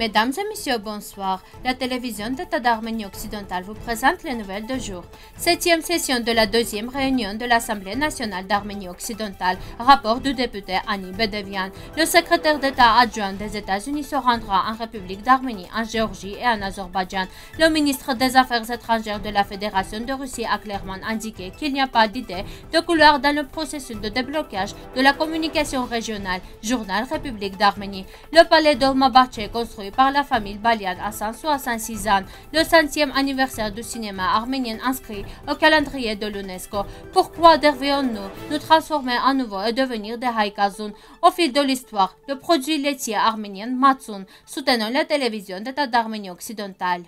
Mesdames et messieurs, bonsoir. La télévision d'État d'Arménie occidentale vous présente les nouvelles de jour. Septième session de la deuxième réunion de l'Assemblée nationale d'Arménie occidentale. Rapport du député Annie Bedevian. Le secrétaire d'État adjoint des États-Unis se rendra en République d'Arménie, en Géorgie et en Azerbaïdjan. Le ministre des Affaires étrangères de la Fédération de Russie a clairement indiqué qu'il n'y a pas d'idée de couleur dans le processus de déblocage de la communication régionale. Journal République d'Arménie. Le palais est construit par la famille Baliad à 166 ans, le centième anniversaire du cinéma arménien inscrit au calendrier de l'UNESCO. Pourquoi devrions-nous nous transformer à nouveau et devenir des Haikazun Au fil de l'histoire, le produit laitier arménien Matsun soutenant la télévision d'État d'Arménie occidentale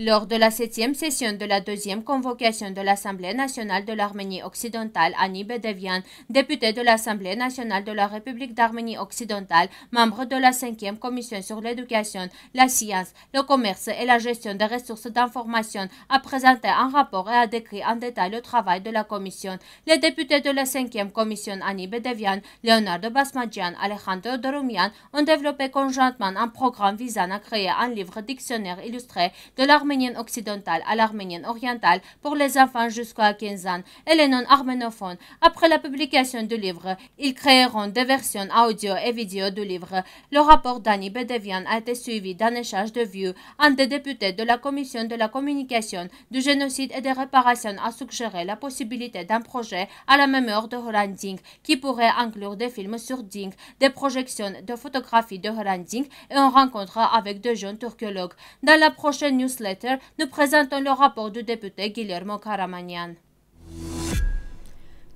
lors de la septième session de la deuxième convocation de l'Assemblée nationale de l'Arménie occidentale, Annie Bedevian, députée de l'Assemblée nationale de la République d'Arménie occidentale, membre de la cinquième commission sur l'éducation, la science, le commerce et la gestion des ressources d'information, a présenté un rapport et a décrit en détail le travail de la commission. Les députés de la cinquième commission, Annie Bedevian, Leonardo Basmadjian, Alejandro Dorumian, ont développé conjointement un programme visant à créer un livre dictionnaire illustré de l'Arménie arménienne occidentale à l'arménienne orientale pour les enfants jusqu'à 15 ans et les non-arménophones. Après la publication du livre, ils créeront des versions audio et vidéo du livre. Le rapport d'Annie Bedevian a été suivi d'un échange de vues Un des députés de la Commission de la communication du génocide et des réparations a suggéré la possibilité d'un projet à la mémoire de Dink, qui pourrait inclure des films sur Ding, des projections de photographies de Dink et un rencontre avec deux jeunes turcologues. Dans la prochaine newsletter, nous présentons le rapport du député Guillermo Caramagnan.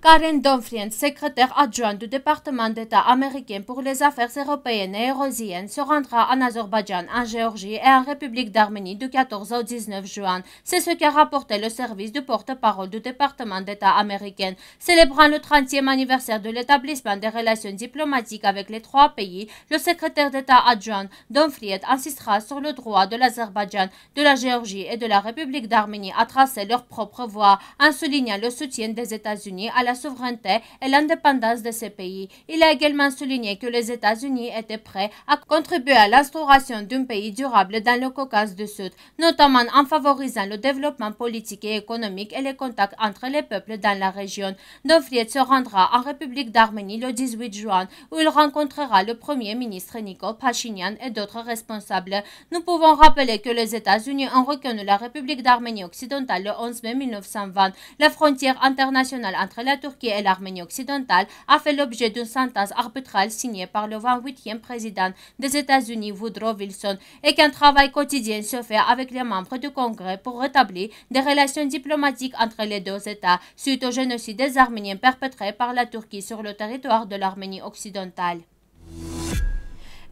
Karen Donfrien, secrétaire adjointe du département d'État américain pour les affaires européennes et érosiennes, se rendra en Azerbaïdjan, en Géorgie et en République d'Arménie du 14 au 19 juin. C'est ce qu'a rapporté le service de porte-parole du département d'État américain. Célébrant le 30e anniversaire de l'établissement des relations diplomatiques avec les trois pays, le secrétaire d'État adjoint Donfrien insistera sur le droit de l'Azerbaïdjan, de la Géorgie et de la République d'Arménie à tracer leur propre voie, en soulignant le soutien des États-Unis à la souveraineté et l'indépendance de ces pays. Il a également souligné que les États-Unis étaient prêts à contribuer à l'instauration d'un pays durable dans le Caucase du Sud, notamment en favorisant le développement politique et économique et les contacts entre les peuples dans la région. Dovriet se rendra en République d'Arménie le 18 juin, où il rencontrera le Premier ministre Nikol Pachinian et d'autres responsables. Nous pouvons rappeler que les États-Unis ont reconnu la République d'Arménie occidentale le 11 mai 1920. La frontière internationale entre la Turquie et l'Arménie occidentale a fait l'objet d'une sentence arbitrale signée par le 28e président des États-Unis Woodrow Wilson et qu'un travail quotidien se fait avec les membres du Congrès pour rétablir des relations diplomatiques entre les deux États suite au génocide des Arméniens perpétré par la Turquie sur le territoire de l'Arménie occidentale.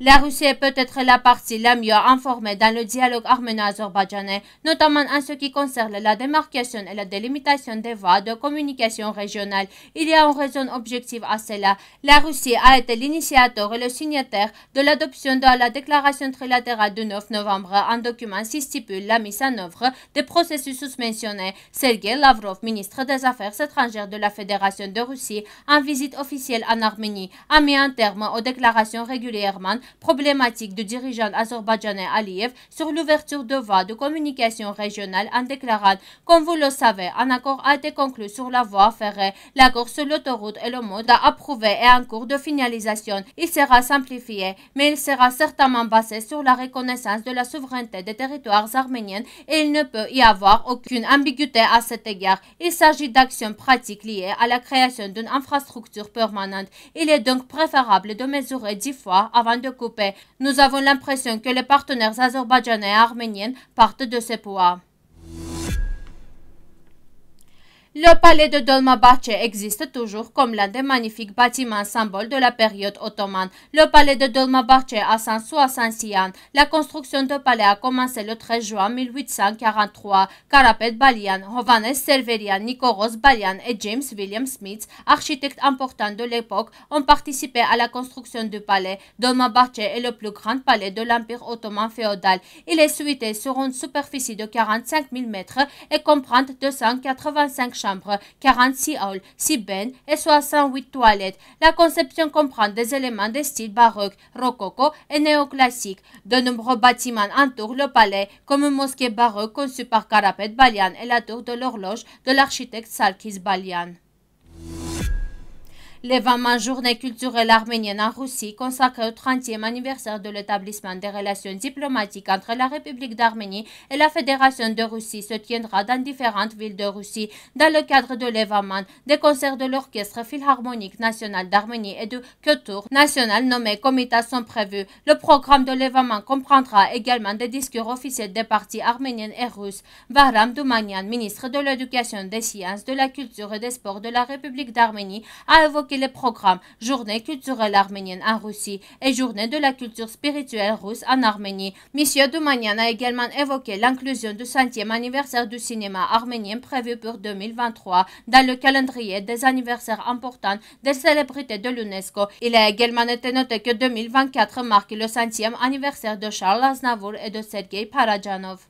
La Russie est peut-être la partie la mieux informée dans le dialogue arméno-azerbaïdjanais, notamment en ce qui concerne la démarcation et la délimitation des voies de communication régionale. Il y a une raison objective à cela. La Russie a été l'initiateur et le signataire de l'adoption de la déclaration trilatérale du 9 novembre, un document qui stipule la mise en œuvre des processus mentionnés. Sergei Lavrov, ministre des Affaires étrangères de la Fédération de Russie, en visite officielle en Arménie, a mis un terme aux déclarations régulièrement problématique du dirigeant azerbaïdjanais Aliyev sur l'ouverture de voies de communication régionale en déclarant Comme vous le savez, un accord a été conclu sur la voie ferrée. L'accord sur l'autoroute et le mode a approuvé et en cours de finalisation. Il sera simplifié, mais il sera certainement basé sur la reconnaissance de la souveraineté des territoires arméniens et il ne peut y avoir aucune ambiguïté à cet égard. Il s'agit d'actions pratiques liées à la création d'une infrastructure permanente. Il est donc préférable de mesurer dix fois avant de nous avons l'impression que les partenaires azerbaïdjanais et arméniens partent de ces poids. Le palais de Dolmabahçe existe toujours comme l'un des magnifiques bâtiments symboles de la période ottomane. Le palais de Dolmabahçe a 166 ans. La construction de palais a commencé le 13 juin 1843. Carapet Balian, Hovannes Selverian, Nicoros Balian et James William Smith, architectes importants de l'époque, ont participé à la construction du palais. Dolmabahçe est le plus grand palais de l'Empire ottoman féodal. Il est suité sur une superficie de 45 000 mètres et comprend 285 chambres, 46 halls, 6 bains et 68 toilettes. La conception comprend des éléments de style baroque, rococo et néoclassique. De nombreux bâtiments entourent le palais, comme une mosquée baroque conçue par Karapet Balian et la tour de l'horloge de l'architecte Salkis Balian. L'événement Journée culturelle arménienne en Russie consacré au 30e anniversaire de l'établissement des relations diplomatiques entre la République d'Arménie et la Fédération de Russie se tiendra dans différentes villes de Russie. Dans le cadre de l'événement, des concerts de l'Orchestre philharmonique national d'Arménie et de Kotour national nommé état sont prévus. Le programme de l'événement comprendra également des discours officiels des partis arméniennes et russes. Varam Doumanian, ministre de l'Éducation, des Sciences, de la Culture et des Sports de la République d'Arménie, a évoqué les programmes Journée culturelle arménienne en Russie et Journée de la culture spirituelle russe en Arménie. Monsieur Dumanian a également évoqué l'inclusion du centième anniversaire du cinéma arménien prévu pour 2023 dans le calendrier des anniversaires importants des célébrités de l'UNESCO. Il a également été noté que 2024 marque le centième anniversaire de Charles Aznavour et de Sergei Parajanov.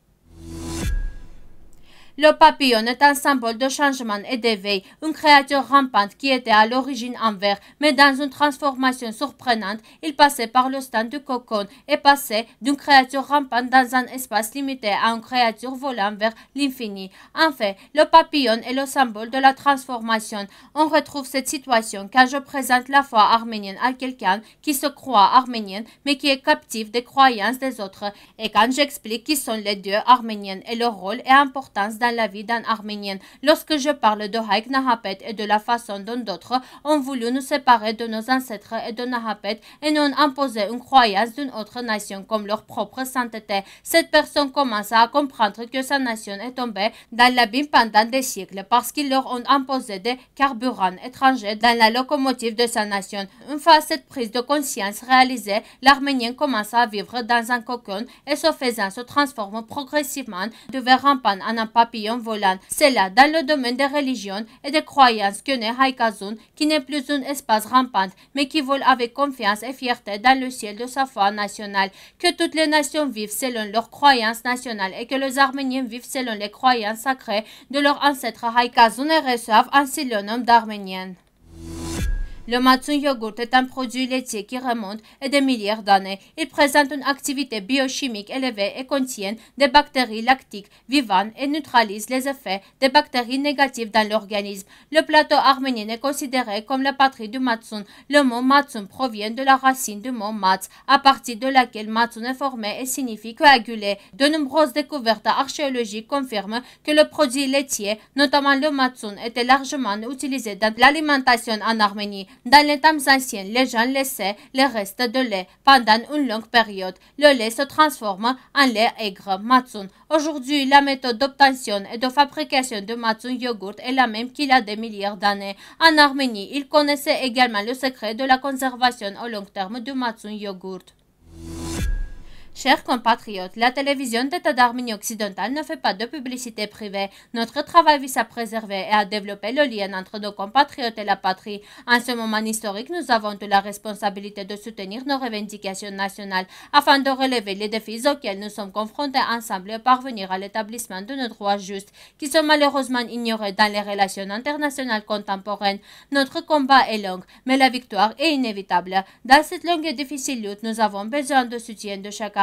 Le papillon est un symbole de changement et d'éveil, une créature rampante qui était à l'origine en vert, mais dans une transformation surprenante, il passait par le stand du cocon et passait d'une créature rampante dans un espace limité à une créature volant vers l'infini. En fait, le papillon est le symbole de la transformation. On retrouve cette situation quand je présente la foi arménienne à quelqu'un qui se croit arménien mais qui est captif des croyances des autres et quand j'explique qui sont les dieux arméniens et leur rôle et importance dans la vie d'un Arménien. Lorsque je parle de Haïk Nahapet et de la façon dont d'autres ont voulu nous séparer de nos ancêtres et de Nahapet et nous ont imposé une croyance d'une autre nation comme leur propre sainteté, cette personne commence à comprendre que sa nation est tombée dans l'abîme pendant des siècles parce qu'ils leur ont imposé des carburants étrangers dans la locomotive de sa nation. Une fois cette prise de conscience réalisée, l'Arménien commence à vivre dans un cocon et ce faisant se transforme progressivement de verre en panne en un papier c'est là, dans le domaine des religions et des croyances, que naît Haikazun, qui n'est plus un espace rampant, mais qui vole avec confiance et fierté dans le ciel de sa foi nationale. Que toutes les nations vivent selon leurs croyances nationales et que les Arméniens vivent selon les croyances sacrées de leurs ancêtres Haikazun et reçoivent ainsi le nom d'Arménien. Le matsun yogourt est un produit laitier qui remonte à des milliards d'années. Il présente une activité biochimique élevée et contient des bactéries lactiques vivantes et neutralise les effets des bactéries négatives dans l'organisme. Le plateau arménien est considéré comme la patrie du matsun. Le mot matsun provient de la racine du mot mats, à partir de laquelle matsun est formé et signifie coaguler. De nombreuses découvertes archéologiques confirment que le produit laitier, notamment le matsun, était largement utilisé dans l'alimentation en Arménie. Dans les temps anciens, les gens laissaient les restes de lait pendant une longue période. Le lait se transforme en lait aigre, matsun. Aujourd'hui, la méthode d'obtention et de fabrication de matsun yogurt est la même qu'il y a des milliards d'années. En Arménie, ils connaissaient également le secret de la conservation au long terme du matsun yogurt. Chers compatriotes, la télévision d'État d'Arménie occidentale ne fait pas de publicité privée. Notre travail vise à préserver et à développer le lien entre nos compatriotes et la patrie. En ce moment historique, nous avons de la responsabilité de soutenir nos revendications nationales afin de relever les défis auxquels nous sommes confrontés ensemble et parvenir à l'établissement de nos droits justes, qui sont malheureusement ignorés dans les relations internationales contemporaines. Notre combat est long, mais la victoire est inévitable. Dans cette longue et difficile lutte, nous avons besoin de soutien de chaque